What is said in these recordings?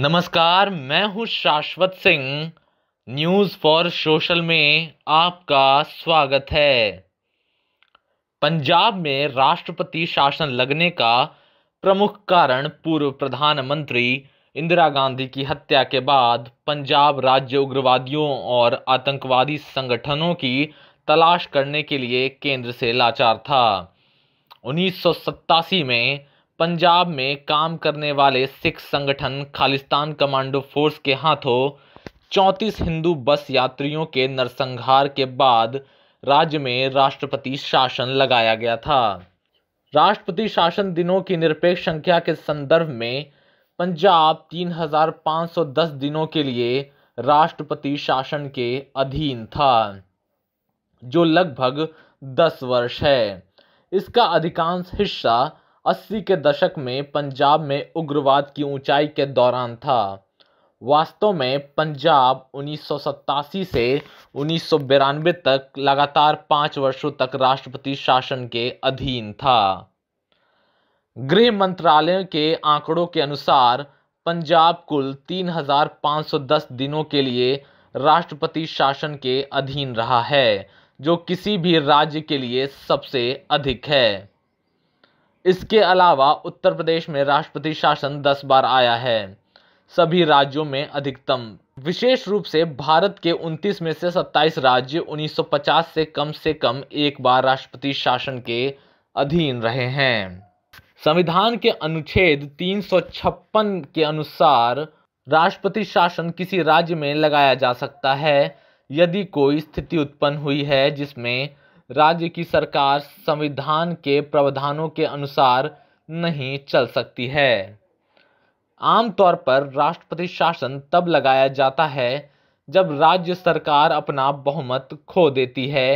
नमस्कार मैं हूं शाश्वत सिंह न्यूज़ फॉर सोशल में आपका स्वागत है पंजाब में राष्ट्रपति शासन लगने का प्रमुख कारण पूर्व प्रधानमंत्री इंदिरा गांधी की हत्या के बाद पंजाब राज्य उग्रवादियों और आतंकवादी संगठनों की तलाश करने के लिए केंद्र से लाचार था उन्नीस में पंजाब में काम करने वाले सिख संगठन खालिस्तान कमांडो फोर्स के हाथों चौंतीस हिंदू बस यात्रियों के नरसंहार के बाद राज्य में राष्ट्रपति शासन लगाया गया था राष्ट्रपति शासन दिनों की निरपेक्ष संख्या के संदर्भ में पंजाब 3510 दिनों के लिए राष्ट्रपति शासन के अधीन था जो लगभग 10 वर्ष है इसका अधिकांश हिस्सा अस्सी के दशक में पंजाब में उग्रवाद की ऊंचाई के दौरान था वास्तव में पंजाब उन्नीस से उन्नीस तक लगातार पाँच वर्षों तक राष्ट्रपति शासन के अधीन था गृह मंत्रालय के आंकड़ों के अनुसार पंजाब कुल 3,510 दिनों के लिए राष्ट्रपति शासन के अधीन रहा है जो किसी भी राज्य के लिए सबसे अधिक है इसके अलावा उत्तर प्रदेश में राष्ट्रपति शासन दस बार आया है सभी राज्यों में अधिकतम विशेष रूप से भारत के 29 में से 27 राज्य 1950 से कम से कम एक बार राष्ट्रपति शासन के अधीन रहे हैं संविधान के अनुच्छेद 356 के अनुसार राष्ट्रपति शासन किसी राज्य में लगाया जा सकता है यदि कोई स्थिति उत्पन्न हुई है जिसमें राज्य की सरकार संविधान के प्रावधानों के अनुसार नहीं चल सकती है आमतौर पर राष्ट्रपति शासन तब लगाया जाता है जब राज्य सरकार अपना बहुमत खो देती है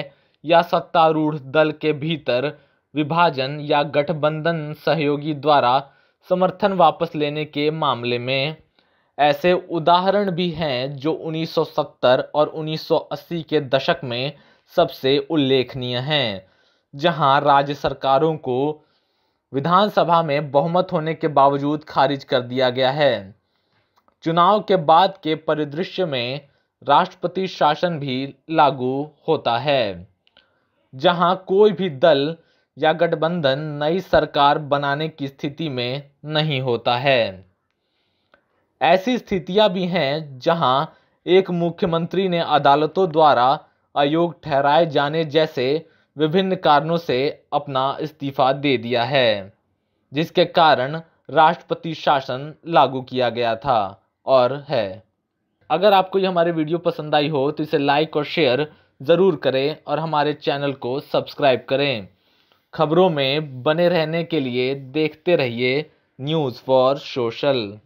या सत्तारूढ़ दल के भीतर विभाजन या गठबंधन सहयोगी द्वारा समर्थन वापस लेने के मामले में ऐसे उदाहरण भी हैं जो 1970 और 1980 के दशक में सबसे उल्लेखनीय हैं जहां राज्य सरकारों को विधानसभा में बहुमत होने के बावजूद खारिज कर दिया गया है चुनाव के बाद के परिदृश्य में राष्ट्रपति शासन भी लागू होता है जहां कोई भी दल या गठबंधन नई सरकार बनाने की स्थिति में नहीं होता है ऐसी स्थितियां भी हैं जहां एक मुख्यमंत्री ने अदालतों द्वारा आयोग ठहराए जाने जैसे विभिन्न कारणों से अपना इस्तीफा दे दिया है जिसके कारण राष्ट्रपति शासन लागू किया गया था और है अगर आपको ये हमारी वीडियो पसंद आई हो तो इसे लाइक और शेयर ज़रूर करें और हमारे चैनल को सब्सक्राइब करें खबरों में बने रहने के लिए देखते रहिए न्यूज़ फॉर सोशल